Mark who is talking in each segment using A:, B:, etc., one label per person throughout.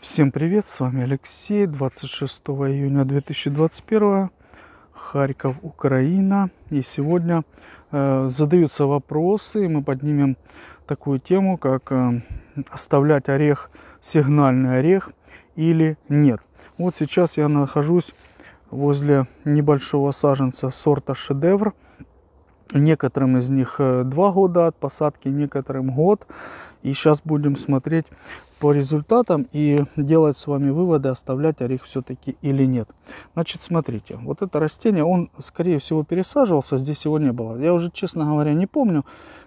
A: Всем привет, с вами Алексей, 26 июня 2021, Харьков, Украина. И сегодня э, задаются вопросы, и мы поднимем такую тему, как э, оставлять орех, сигнальный орех или нет. Вот сейчас я нахожусь возле небольшого саженца сорта шедевр. Некоторым из них э, два года от посадки, некоторым год. И сейчас будем смотреть по результатам и делать с вами выводы, оставлять орех все-таки или нет. Значит, смотрите, вот это растение, он, скорее всего, пересаживался, здесь его не было. Я уже, честно говоря, не помню,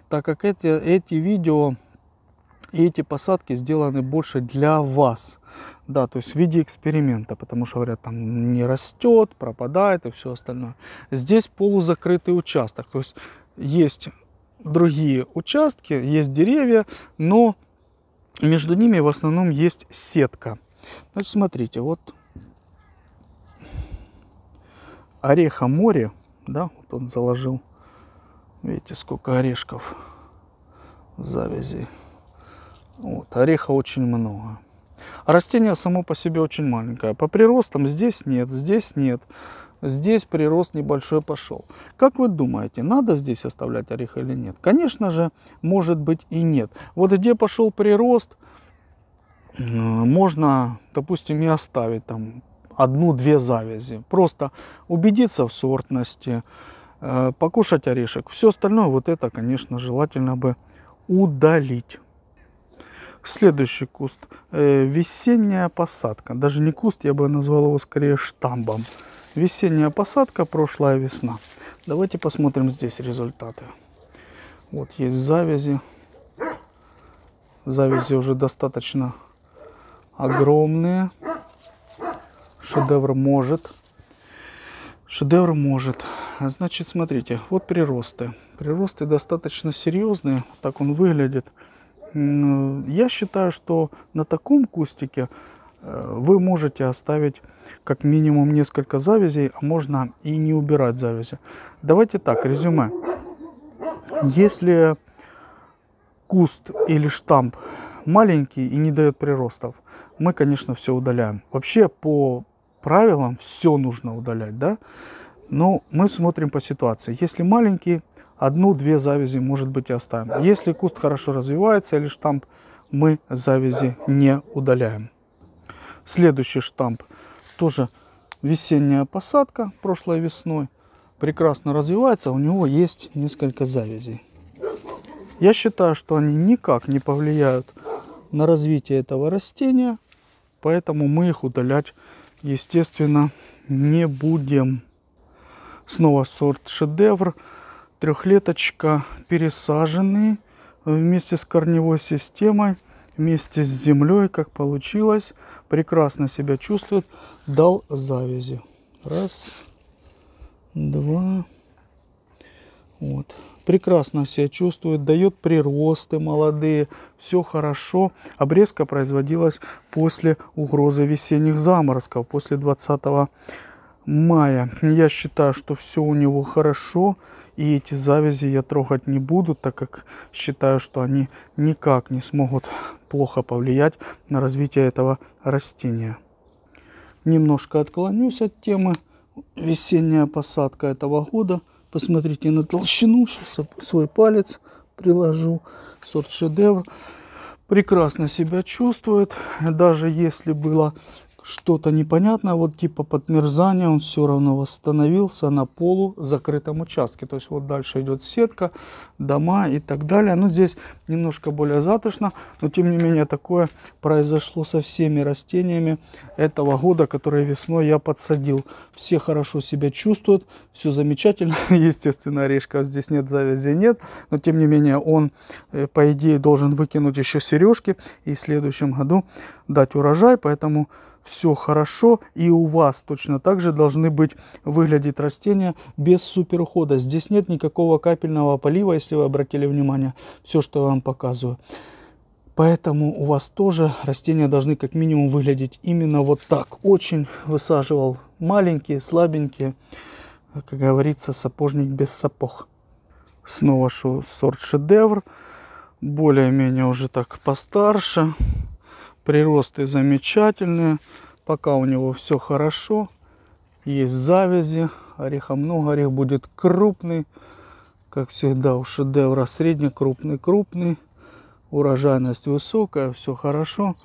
A: так как эти, эти видео и эти посадки сделаны больше для вас. Да, то есть в виде эксперимента, потому что говорят, там не растет, пропадает и все остальное. Здесь полузакрытый участок, то есть есть другие участки, есть деревья, но между ними в основном есть сетка. Значит, смотрите, вот ореха море, да, вот он заложил, видите, сколько орешков завязи. Вот, ореха очень много. А растение само по себе очень маленькое. По приростам здесь нет, здесь нет. Здесь прирост небольшой пошел. Как вы думаете, надо здесь оставлять орех или нет? Конечно же, может быть и нет. Вот где пошел прирост, э, можно, допустим, и оставить там одну-две завязи. Просто убедиться в сортности, э, покушать орешек. Все остальное вот это, конечно, желательно бы удалить. Следующий куст. Э, весенняя посадка. Даже не куст, я бы назвал его скорее штамбом. Весенняя посадка, прошлая весна. Давайте посмотрим здесь результаты. Вот есть завязи. Завязи уже достаточно огромные. Шедевр может. Шедевр может. Значит, смотрите, вот приросты. Приросты достаточно серьезные. Так он выглядит. Я считаю, что на таком кустике э, вы можете оставить как минимум несколько завязей, а можно и не убирать завязи. Давайте так, резюме. Если куст или штамп маленький и не дает приростов, мы, конечно, все удаляем. Вообще, по правилам все нужно удалять, да? Но мы смотрим по ситуации. Если маленький, одну-две завязи, может быть, и оставим. Если куст хорошо развивается или штамп, мы завязи не удаляем. Следующий штамп тоже весенняя посадка прошлой весной. Прекрасно развивается, у него есть несколько завязей. Я считаю, что они никак не повлияют на развитие этого растения, поэтому мы их удалять, естественно, не будем. Снова сорт шедевр. Трехлеточка пересаженный вместе с корневой системой, вместе с землей, как получилось. Прекрасно себя чувствует. Дал завязи. Раз, два. Вот. Прекрасно себя чувствует, дает приросты молодые, все хорошо. Обрезка производилась после угрозы весенних заморозков, после 20 мая. Я считаю, что все у него хорошо. И эти завязи я трогать не буду, так как считаю, что они никак не смогут плохо повлиять на развитие этого растения. Немножко отклонюсь от темы. Весенняя посадка этого года. Посмотрите на толщину. Сейчас свой палец приложу. Сорт шедевр прекрасно себя чувствует. Даже если было что-то непонятное, вот типа подмерзания, он все равно восстановился на полу закрытом участке. То есть вот дальше идет сетка, дома и так далее. Но ну, здесь немножко более затышно, но тем не менее такое произошло со всеми растениями этого года, которые весной я подсадил. Все хорошо себя чувствуют, все замечательно. Естественно, орешков здесь нет, завязи нет, но тем не менее он, э, по идее, должен выкинуть еще сережки и в следующем году дать урожай, поэтому все хорошо, и у вас точно так же должны быть выглядеть растения без суперхода. Здесь нет никакого капельного полива, если вы обратили внимание, все, что я вам показываю. Поэтому у вас тоже растения должны как минимум выглядеть именно вот так. Очень высаживал маленькие, слабенькие, как говорится, сапожник без сапог. Снова шо, сорт шедевр, более-менее уже так постарше. Приросты замечательные. Пока у него все хорошо. Есть завязи. Ореха много. Орех будет крупный. Как всегда у шедевра средний, крупный, крупный. Урожайность высокая. Все хорошо.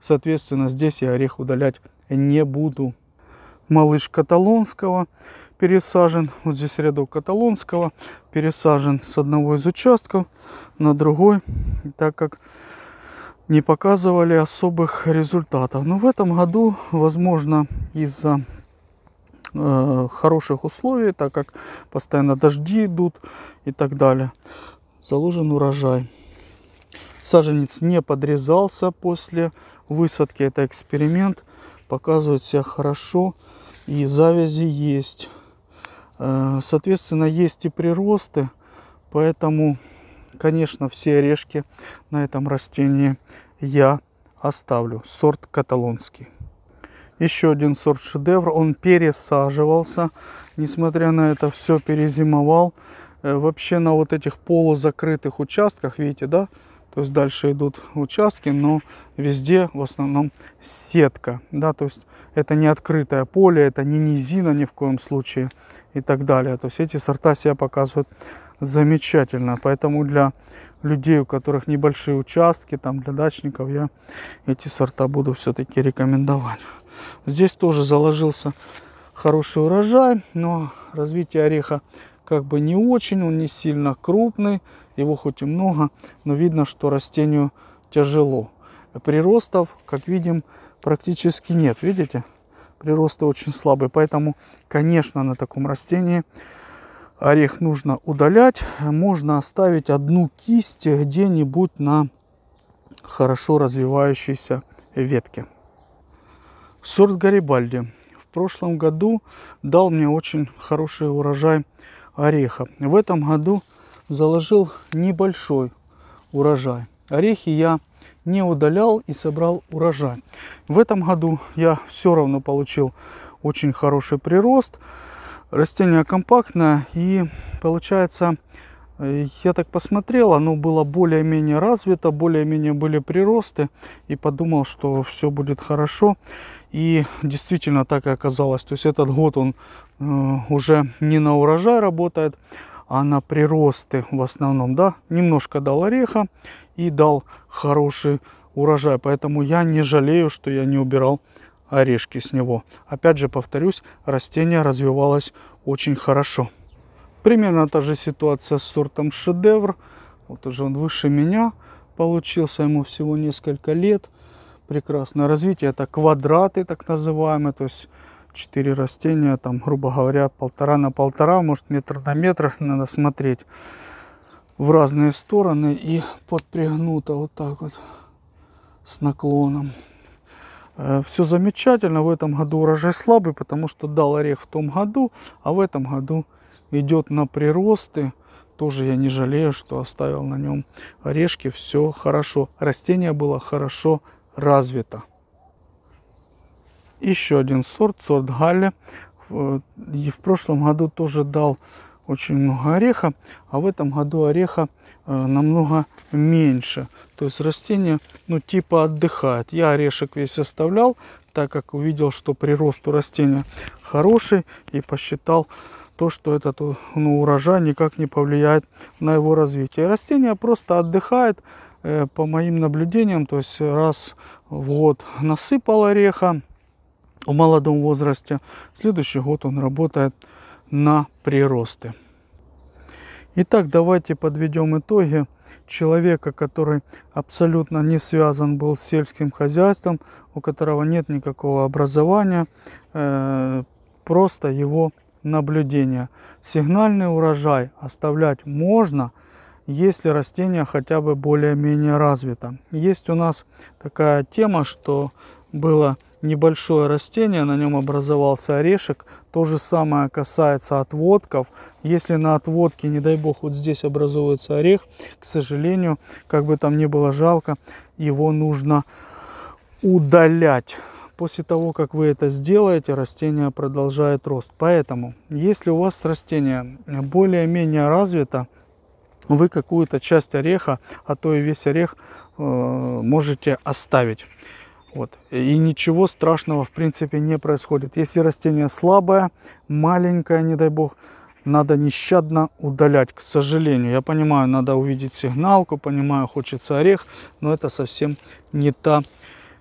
A: Соответственно, здесь я орех удалять не буду. Малыш каталонского пересажен. Вот здесь рядок каталонского пересажен с одного из участков на другой. Так как не показывали особых результатов. Но в этом году, возможно, из-за э, хороших условий, так как постоянно дожди идут и так далее, заложен урожай. Саженец не подрезался после высадки. Это эксперимент. Показывает себя хорошо. И завязи есть. Э, соответственно, есть и приросты. Поэтому Конечно, все орешки на этом растении я оставлю. Сорт каталонский. Еще один сорт шедевр. Он пересаживался. Несмотря на это, все перезимовал. Э, вообще на вот этих полузакрытых участках, видите, да? То есть дальше идут участки, но везде в основном сетка. Да? То есть это не открытое поле, это не низина ни в коем случае и так далее. То есть эти сорта себя показывают замечательно. Поэтому для людей, у которых небольшие участки, там для дачников, я эти сорта буду все-таки рекомендовать. Здесь тоже заложился хороший урожай, но развитие ореха как бы не очень, он не сильно крупный, его хоть и много, но видно, что растению тяжело. Приростов, как видим, практически нет, видите? Приросты очень слабые, поэтому, конечно, на таком растении орех нужно удалять. Можно оставить одну кисть где-нибудь на хорошо развивающейся ветке. Сорт Гарибальди в прошлом году дал мне очень хороший урожай ореха. В этом году заложил небольшой урожай. Орехи я не удалял и собрал урожай. В этом году я все равно получил очень хороший прирост. Растение компактное и получается, э, я так посмотрел, оно было более-менее развито, более-менее были приросты и подумал, что все будет хорошо. И действительно так и оказалось. То есть этот год он э, уже не на урожай работает, а на приросты в основном, да, немножко дал ореха и дал хороший урожай, поэтому я не жалею, что я не убирал орешки с него. Опять же повторюсь, растение развивалось очень хорошо. Примерно та же ситуация с сортом шедевр. Вот уже он выше меня получился, ему всего несколько лет. Прекрасное развитие. Это квадраты так называемые, то есть четыре растения, там, грубо говоря, полтора на полтора, может метр на метр, надо смотреть в разные стороны и подпрягнуто вот так вот с наклоном. Э, все замечательно, в этом году урожай слабый, потому что дал орех в том году, а в этом году идет на приросты. Тоже я не жалею, что оставил на нем орешки, все хорошо. Растение было хорошо развито. Еще один сорт, сорт Галя. Э, в прошлом году тоже дал очень много ореха, а в этом году ореха э, намного меньше. То есть растение, ну, типа отдыхает. Я орешек весь оставлял, так как увидел, что прирост у растения хороший и посчитал то, что этот ну, урожай никак не повлияет на его развитие. растение просто отдыхает, э, по моим наблюдениям, то есть раз в год насыпал ореха в молодом возрасте, следующий год он работает на приросты. Итак, давайте подведем итоги. Человека, который абсолютно не связан был с сельским хозяйством, у которого нет никакого образования, э, просто его наблюдение. Сигнальный урожай оставлять можно, если растение хотя бы более-менее развито. Есть у нас такая тема, что было небольшое растение, на нем образовался орешек. То же самое касается отводков. Если на отводке, не дай бог, вот здесь образовывается орех, к сожалению, как бы там ни было жалко, его нужно удалять. После того, как вы это сделаете, растение продолжает рост. Поэтому, если у вас растение более-менее развито, вы какую-то часть ореха, а то и весь орех э, можете оставить. Вот. И ничего страшного в принципе не происходит. Если растение слабое, маленькое, не дай бог, надо нещадно удалять, к сожалению. Я понимаю, надо увидеть сигналку, понимаю, хочется орех, но это совсем не та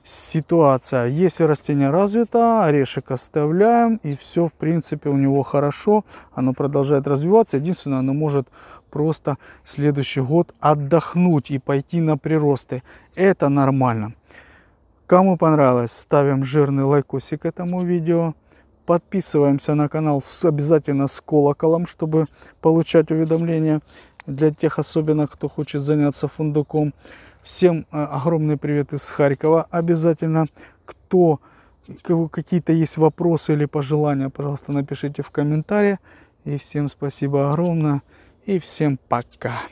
A: ситуация. Если растение развито, орешек оставляем, и все, в принципе, у него хорошо. Оно продолжает развиваться. Единственное, оно может просто следующий год отдохнуть и пойти на приросты. Это нормально. Кому понравилось, ставим жирный лайкосик этому видео. Подписываемся на канал с, обязательно с колоколом, чтобы получать уведомления для тех, особенно кто хочет заняться фундуком. Всем э, огромный привет из Харькова. Обязательно, кто какие-то есть вопросы или пожелания, пожалуйста, напишите в комментарии. И всем спасибо огромное. И всем пока.